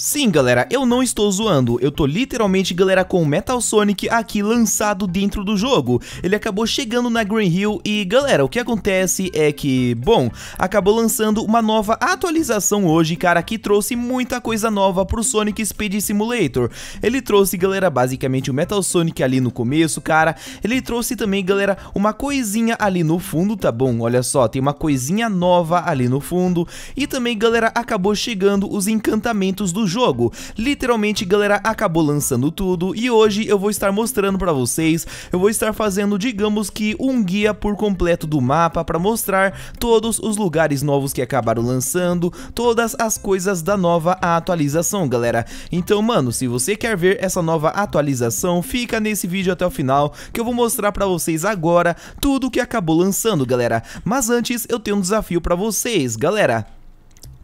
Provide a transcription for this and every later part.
Sim, galera, eu não estou zoando, eu tô literalmente, galera, com o Metal Sonic aqui lançado dentro do jogo. Ele acabou chegando na Green Hill e, galera, o que acontece é que, bom, acabou lançando uma nova atualização hoje, cara, que trouxe muita coisa nova pro Sonic Speed Simulator. Ele trouxe, galera, basicamente o Metal Sonic ali no começo, cara, ele trouxe também, galera, uma coisinha ali no fundo, tá bom? Olha só, tem uma coisinha nova ali no fundo e também, galera, acabou chegando os encantamentos do jogo. Literalmente, galera, acabou lançando tudo e hoje eu vou estar mostrando pra vocês, eu vou estar fazendo, digamos que, um guia por completo do mapa pra mostrar todos os lugares novos que acabaram lançando, todas as coisas da nova atualização, galera. Então, mano, se você quer ver essa nova atualização, fica nesse vídeo até o final que eu vou mostrar pra vocês agora tudo que acabou lançando, galera. Mas antes, eu tenho um desafio pra vocês, galera.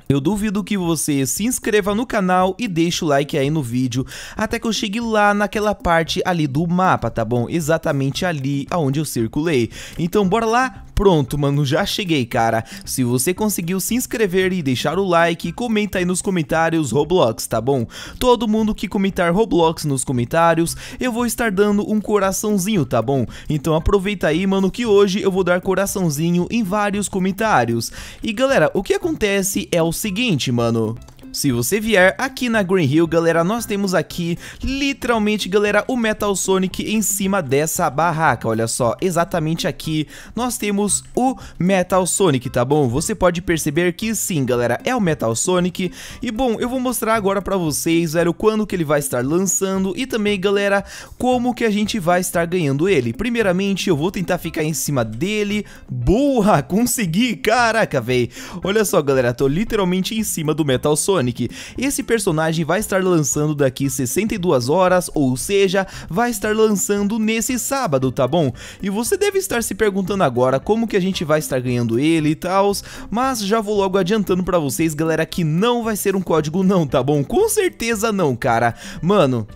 Eu duvido que você se inscreva no canal e deixe o like aí no vídeo até que eu chegue lá naquela parte ali do mapa, tá bom? Exatamente ali aonde eu circulei. Então bora lá, Pronto, mano, já cheguei, cara. Se você conseguiu se inscrever e deixar o like, comenta aí nos comentários Roblox, tá bom? Todo mundo que comentar Roblox nos comentários, eu vou estar dando um coraçãozinho, tá bom? Então aproveita aí, mano, que hoje eu vou dar coraçãozinho em vários comentários. E galera, o que acontece é o seguinte, mano... Se você vier aqui na Green Hill, galera, nós temos aqui, literalmente, galera, o Metal Sonic em cima dessa barraca. Olha só, exatamente aqui nós temos o Metal Sonic, tá bom? Você pode perceber que sim, galera, é o Metal Sonic. E bom, eu vou mostrar agora pra vocês, velho, quando que ele vai estar lançando e também, galera, como que a gente vai estar ganhando ele. Primeiramente, eu vou tentar ficar em cima dele. Boa, consegui, caraca, velho. Olha só, galera, tô literalmente em cima do Metal Sonic. Sonic. Esse personagem vai estar lançando daqui 62 horas, ou seja, vai estar lançando nesse sábado, tá bom? E você deve estar se perguntando agora como que a gente vai estar ganhando ele e tal, mas já vou logo adiantando pra vocês, galera, que não vai ser um código não, tá bom? Com certeza não, cara. Mano,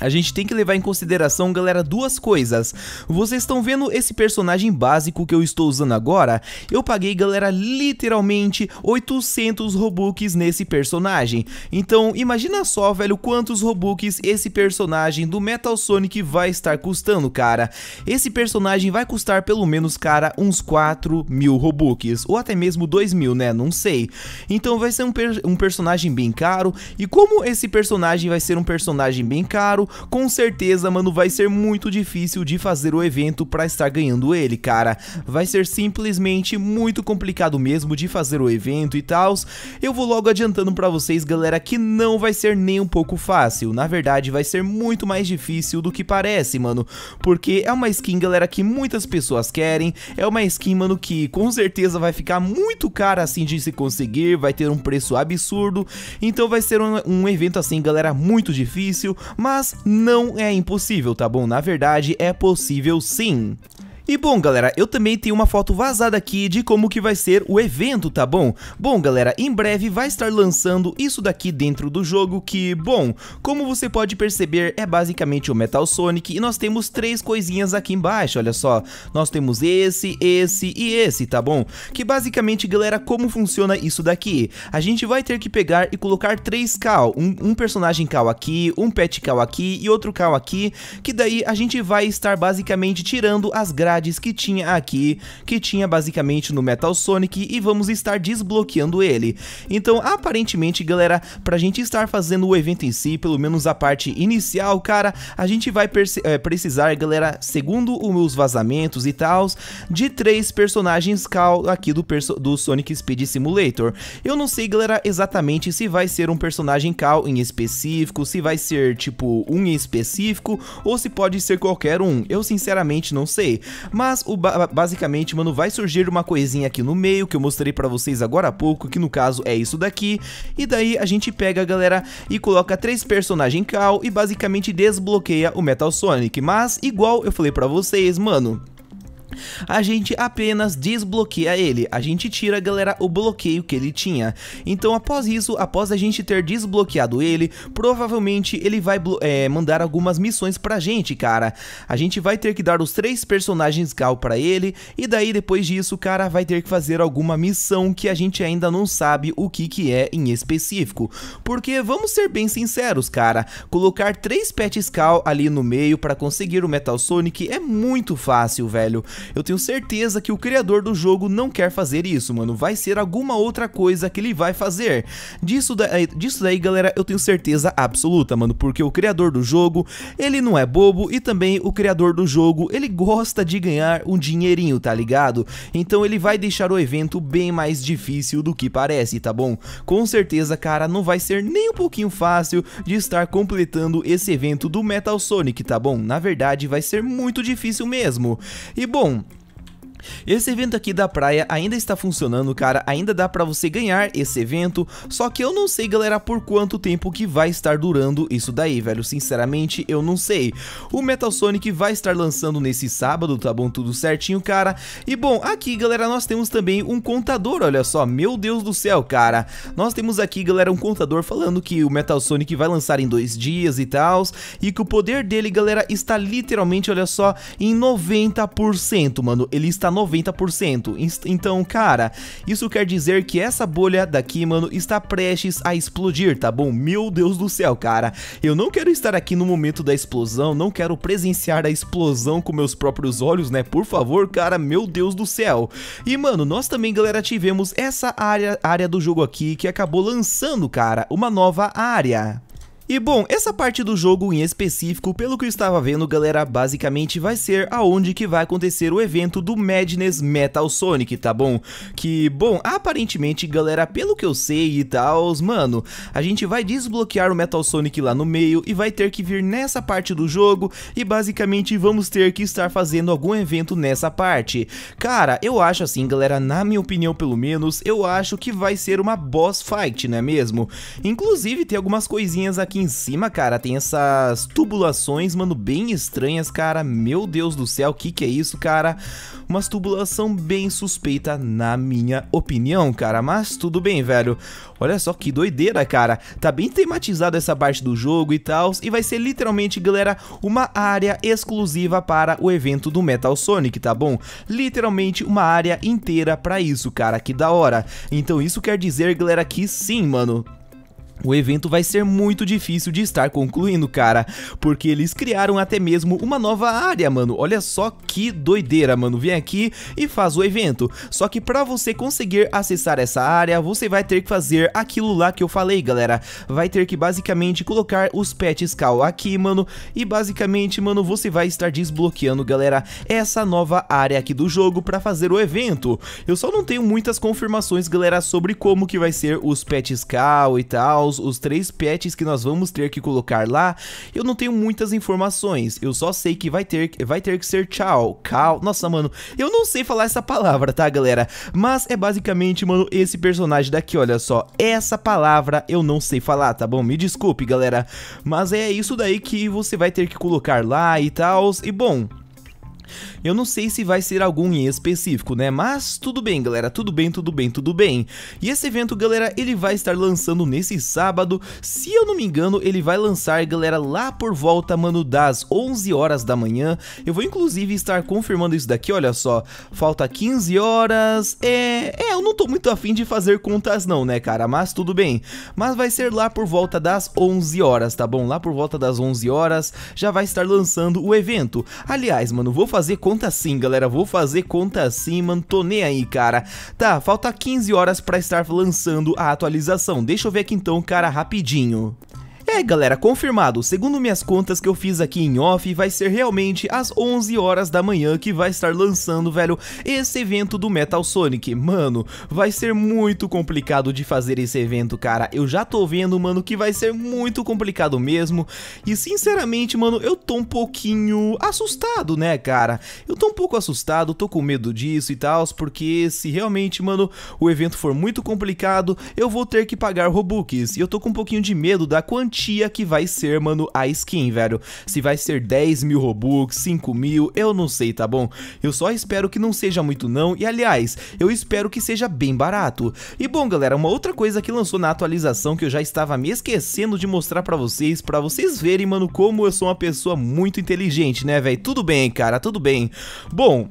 a gente tem que levar em consideração, galera, duas coisas. Vocês estão vendo esse personagem básico que eu estou usando agora? Eu paguei, galera, literalmente 800 Robux nesse personagem. Então, imagina só, velho, quantos Robux esse personagem do Metal Sonic vai estar custando, cara. Esse personagem vai custar pelo menos, cara, uns 4 mil Robux. Ou até mesmo 2 mil, né? Não sei. Então, vai ser um, per um personagem bem caro. E como esse personagem vai ser um personagem bem caro, com certeza, mano, vai ser muito difícil de fazer o evento pra estar ganhando ele, cara. Vai ser simplesmente muito complicado mesmo de fazer o evento e tal. Eu vou logo adiantando pra vocês, galera, que não vai ser nem um pouco fácil. Na verdade, vai ser muito mais difícil do que parece, mano. Porque é uma skin, galera, que muitas pessoas querem. É uma skin, mano, que com certeza vai ficar muito cara assim de se conseguir. Vai ter um preço absurdo. Então vai ser um, um evento assim, galera, muito difícil. Mas não é impossível, tá bom? Na verdade, é possível sim. E bom, galera, eu também tenho uma foto vazada aqui de como que vai ser o evento, tá bom? Bom, galera, em breve vai estar lançando isso daqui dentro do jogo que, bom, como você pode perceber, é basicamente o Metal Sonic e nós temos três coisinhas aqui embaixo, olha só. Nós temos esse, esse e esse, tá bom? Que basicamente, galera, como funciona isso daqui? A gente vai ter que pegar e colocar três cal, um, um personagem cal aqui, um pet cal aqui e outro cal aqui, que daí a gente vai estar basicamente tirando as grades habilidades que tinha aqui, que tinha basicamente no Metal Sonic e vamos estar desbloqueando ele. Então, aparentemente, galera, pra gente estar fazendo o evento em si, pelo menos a parte inicial, cara, a gente vai é, precisar, galera, segundo os meus vazamentos e tal, de três personagens cal aqui do, perso do Sonic Speed Simulator. Eu não sei, galera, exatamente se vai ser um personagem cal em específico, se vai ser tipo um em específico ou se pode ser qualquer um. Eu sinceramente não sei. Mas o ba basicamente, mano, vai surgir uma coisinha aqui no meio que eu mostrei pra vocês agora há pouco, que no caso é isso daqui. E daí a gente pega, galera, e coloca três personagens cal e basicamente desbloqueia o Metal Sonic. Mas, igual eu falei pra vocês, mano a gente apenas desbloqueia ele, a gente tira, galera, o bloqueio que ele tinha. Então, após isso, após a gente ter desbloqueado ele, provavelmente ele vai é, mandar algumas missões pra gente, cara. A gente vai ter que dar os três personagens Gal pra ele, e daí depois disso, cara, vai ter que fazer alguma missão que a gente ainda não sabe o que que é em específico. Porque, vamos ser bem sinceros, cara, colocar três pets Gal ali no meio pra conseguir o Metal Sonic é muito fácil, velho. Eu tenho certeza que o criador do jogo não quer fazer isso, mano. Vai ser alguma outra coisa que ele vai fazer. Disso daí, eh, disso daí, galera, eu tenho certeza absoluta, mano. Porque o criador do jogo, ele não é bobo e também o criador do jogo, ele gosta de ganhar um dinheirinho, tá ligado? Então ele vai deixar o evento bem mais difícil do que parece, tá bom? Com certeza, cara, não vai ser nem um pouquinho fácil de estar completando esse evento do Metal Sonic, tá bom? Na verdade, vai ser muito difícil mesmo. E bom, então, esse evento aqui da praia ainda está funcionando, cara, ainda dá pra você ganhar esse evento, só que eu não sei, galera, por quanto tempo que vai estar durando isso daí, velho, sinceramente, eu não sei. O Metal Sonic vai estar lançando nesse sábado, tá bom, tudo certinho, cara, e bom, aqui, galera, nós temos também um contador, olha só, meu Deus do céu, cara, nós temos aqui, galera, um contador falando que o Metal Sonic vai lançar em dois dias e tal, e que o poder dele, galera, está literalmente, olha só, em 90%, mano, ele está 90%. Então, cara, isso quer dizer que essa bolha daqui, mano, está prestes a explodir, tá bom? Meu Deus do céu, cara. Eu não quero estar aqui no momento da explosão, não quero presenciar a explosão com meus próprios olhos, né? Por favor, cara, meu Deus do céu. E, mano, nós também, galera, tivemos essa área, área do jogo aqui que acabou lançando, cara, uma nova área. E bom, essa parte do jogo em específico, pelo que eu estava vendo galera, basicamente vai ser aonde que vai acontecer o evento do Madness Metal Sonic, tá bom? Que, bom, aparentemente galera, pelo que eu sei e tal, mano, a gente vai desbloquear o Metal Sonic lá no meio e vai ter que vir nessa parte do jogo e basicamente vamos ter que estar fazendo algum evento nessa parte. Cara, eu acho assim galera, na minha opinião pelo menos, eu acho que vai ser uma boss fight, não é mesmo? Inclusive tem algumas coisinhas aqui aqui em cima, cara, tem essas tubulações, mano, bem estranhas, cara. Meu Deus do céu, o que que é isso, cara? Umas tubulação bem suspeita, na minha opinião, cara. Mas tudo bem, velho. Olha só que doideira, cara. Tá bem tematizado essa parte do jogo e tal. E vai ser literalmente, galera, uma área exclusiva para o evento do Metal Sonic, tá bom? Literalmente uma área inteira pra isso, cara. Que da hora. Então isso quer dizer, galera, que sim, mano. O evento vai ser muito difícil de estar concluindo, cara, porque eles criaram até mesmo uma nova área, mano. Olha só que doideira, mano. Vem aqui e faz o evento. Só que para você conseguir acessar essa área, você vai ter que fazer aquilo lá que eu falei, galera. Vai ter que basicamente colocar os pets cal aqui, mano, e basicamente, mano, você vai estar desbloqueando, galera, essa nova área aqui do jogo para fazer o evento. Eu só não tenho muitas confirmações, galera, sobre como que vai ser os pets cal e tal, os, os três patches que nós vamos ter que colocar lá, eu não tenho muitas informações. Eu só sei que vai ter, vai ter que ser tchau, cal... Nossa, mano, eu não sei falar essa palavra, tá, galera? Mas é basicamente, mano, esse personagem daqui, olha só. Essa palavra eu não sei falar, tá bom? Me desculpe, galera. Mas é isso daí que você vai ter que colocar lá e tal. E, bom... Eu não sei se vai ser algum em específico, né? Mas tudo bem, galera, tudo bem, tudo bem, tudo bem. E esse evento, galera, ele vai estar lançando nesse sábado. Se eu não me engano, ele vai lançar, galera, lá por volta, mano, das 11 horas da manhã. Eu vou inclusive estar confirmando isso daqui, olha só. Falta 15 horas. É, é eu não tô muito afim de fazer contas não, né, cara? Mas tudo bem. Mas vai ser lá por volta das 11 horas, tá bom? Lá por volta das 11 horas já vai estar lançando o evento. Aliás, mano, vou fazer fazer conta sim, galera. Vou fazer conta sim, mano. Tô nem aí, cara. Tá, falta 15 horas pra estar lançando a atualização. Deixa eu ver aqui então, cara, rapidinho. É galera, confirmado, segundo minhas contas que eu fiz aqui em off, vai ser realmente às 11 horas da manhã que vai estar lançando, velho, esse evento do Metal Sonic. Mano, vai ser muito complicado de fazer esse evento, cara, eu já tô vendo, mano, que vai ser muito complicado mesmo. E sinceramente, mano, eu tô um pouquinho assustado, né, cara? Eu tô um pouco assustado, tô com medo disso e tal, porque se realmente, mano, o evento for muito complicado, eu vou ter que pagar Robux. E eu tô com um pouquinho de medo da quantia quantia que vai ser, mano, a skin, velho. Se vai ser 10 mil Robux, 5 mil, eu não sei, tá bom? Eu só espero que não seja muito não, e aliás, eu espero que seja bem barato. E bom, galera, uma outra coisa que lançou na atualização que eu já estava me esquecendo de mostrar pra vocês, pra vocês verem, mano, como eu sou uma pessoa muito inteligente, né, velho? Tudo bem, cara, tudo bem. Bom,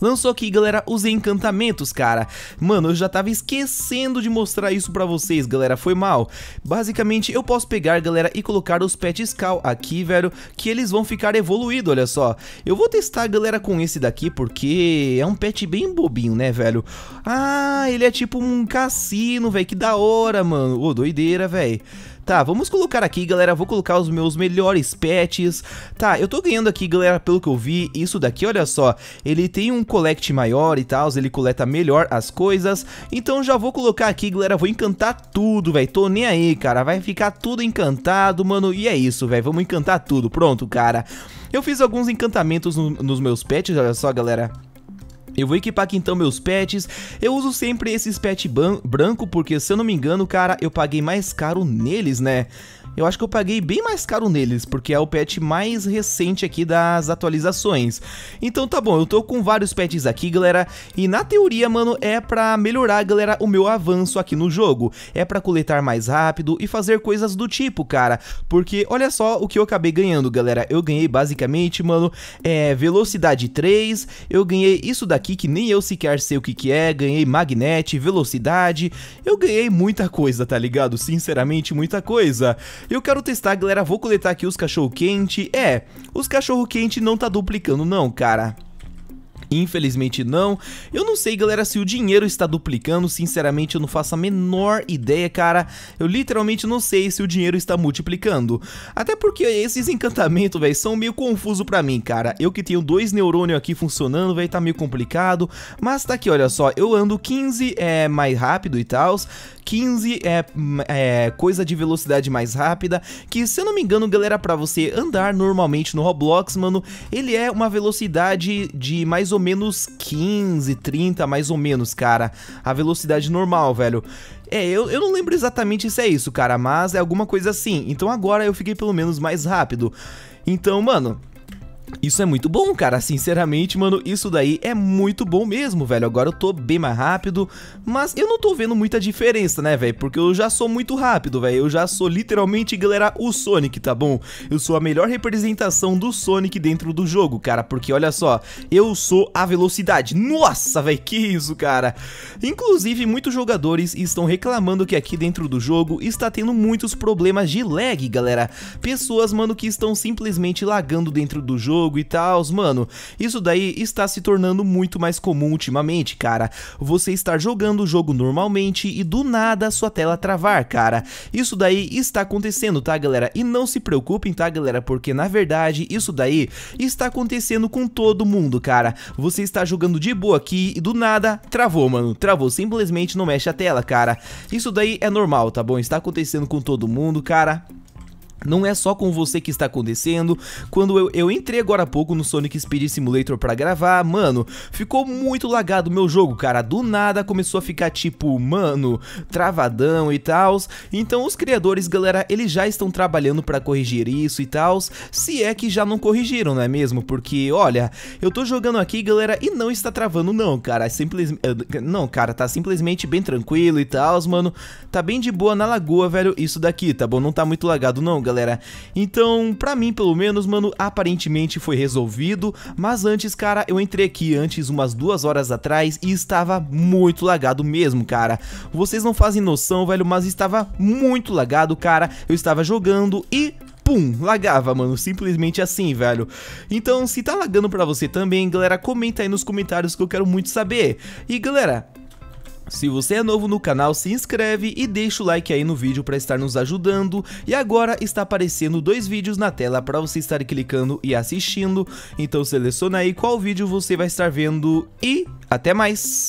lançou aqui, galera, os encantamentos, cara. Mano, eu já tava esquecendo de mostrar isso pra vocês, galera, foi mal. Basicamente, eu posso pegar, galera, e colocar os Pet cal aqui, velho, que eles vão ficar evoluídos, olha só. Eu vou testar, galera, com esse daqui, porque é um pet bem bobinho, né, velho? Ah, ele é tipo um cassino, velho, que da hora, mano. Ô, oh, doideira, velho. Tá, vamos colocar aqui, galera, vou colocar os meus melhores pets. Tá, eu tô ganhando aqui, galera, pelo que eu vi, isso daqui, olha só, ele tem um collect maior e tal, ele coleta melhor as coisas. Então já vou colocar aqui, galera, vou encantar tudo, velho, tô nem aí, cara, vai ficar tudo encantado, mano, e é isso, velho, vamos encantar tudo, pronto, cara. Eu fiz alguns encantamentos no, nos meus pets, olha só, galera. Eu vou equipar aqui então meus pets. Eu uso sempre esses pet branco, porque se eu não me engano, cara, eu paguei mais caro neles, né? eu acho que eu paguei bem mais caro neles, porque é o patch mais recente aqui das atualizações. Então tá bom, eu tô com vários patches aqui, galera, e na teoria, mano, é pra melhorar, galera, o meu avanço aqui no jogo. É pra coletar mais rápido e fazer coisas do tipo, cara, porque olha só o que eu acabei ganhando, galera. Eu ganhei basicamente, mano, é, velocidade 3, eu ganhei isso daqui que nem eu sequer sei o que que é, ganhei magnete, velocidade, eu ganhei muita coisa, tá ligado? Sinceramente, muita coisa. Eu quero testar, galera, vou coletar aqui os cachorro quente. É, os cachorro quente não tá duplicando não, cara. Infelizmente não. Eu não sei, galera, se o dinheiro está duplicando, sinceramente eu não faço a menor ideia, cara. Eu literalmente não sei se o dinheiro está multiplicando. Até porque esses encantamentos, velho, são meio confuso para mim, cara. Eu que tenho dois neurônios aqui funcionando, velho, tá meio complicado. Mas tá aqui, olha só, eu ando 15 é, mais rápido e tal, 15 é, é coisa de velocidade mais rápida, que se eu não me engano, galera, para você andar normalmente no Roblox, mano, ele é uma velocidade de mais ou ou menos 15, 30, mais ou menos, cara. A velocidade normal, velho. É, eu, eu não lembro exatamente se é isso, cara, mas é alguma coisa assim. Então agora eu fiquei pelo menos mais rápido. Então, mano, isso é muito bom, cara, sinceramente, mano, isso daí é muito bom mesmo, velho Agora eu tô bem mais rápido, mas eu não tô vendo muita diferença, né, velho Porque eu já sou muito rápido, velho, eu já sou literalmente, galera, o Sonic, tá bom? Eu sou a melhor representação do Sonic dentro do jogo, cara, porque olha só, eu sou a velocidade Nossa, velho, que isso, cara Inclusive, muitos jogadores estão reclamando que aqui dentro do jogo está tendo muitos problemas de lag, galera Pessoas, mano, que estão simplesmente lagando dentro do jogo jogo e tal, mano, isso daí está se tornando muito mais comum ultimamente, cara. Você estar jogando o jogo normalmente e do nada a sua tela travar, cara. Isso daí está acontecendo, tá, galera? E não se preocupem, tá, galera? Porque na verdade isso daí está acontecendo com todo mundo, cara. Você está jogando de boa aqui e do nada travou, mano. Travou, simplesmente não mexe a tela, cara. Isso daí é normal, tá bom? Está acontecendo com todo mundo, cara. Não é só com você que está acontecendo. Quando eu, eu, entrei agora há pouco no Sonic Speed Simulator para gravar, mano, ficou muito lagado o meu jogo, cara. Do nada começou a ficar tipo, mano, travadão e tals. Então os criadores, galera, eles já estão trabalhando para corrigir isso e tals. Se é que já não corrigiram, não é mesmo? Porque, olha, eu tô jogando aqui, galera, e não está travando não, cara. É simplesmente... Eh, não, cara, tá simplesmente bem tranquilo e tals, mano. Tá bem de boa na lagoa, velho, isso daqui, tá bom? Não tá muito lagado não, galera galera. Então, pra mim, pelo menos, mano, aparentemente foi resolvido. Mas antes, cara, eu entrei aqui antes, umas duas horas atrás, e estava muito lagado mesmo, cara. Vocês não fazem noção, velho, mas estava muito lagado, cara. Eu estava jogando e pum, lagava, mano, simplesmente assim, velho. Então, se tá lagando pra você também, galera, comenta aí nos comentários que eu quero muito saber. E, galera, se você é novo no canal, se inscreve e deixa o like aí no vídeo para estar nos ajudando. E agora está aparecendo dois vídeos na tela para você estar clicando e assistindo. Então seleciona aí qual vídeo você vai estar vendo e até mais!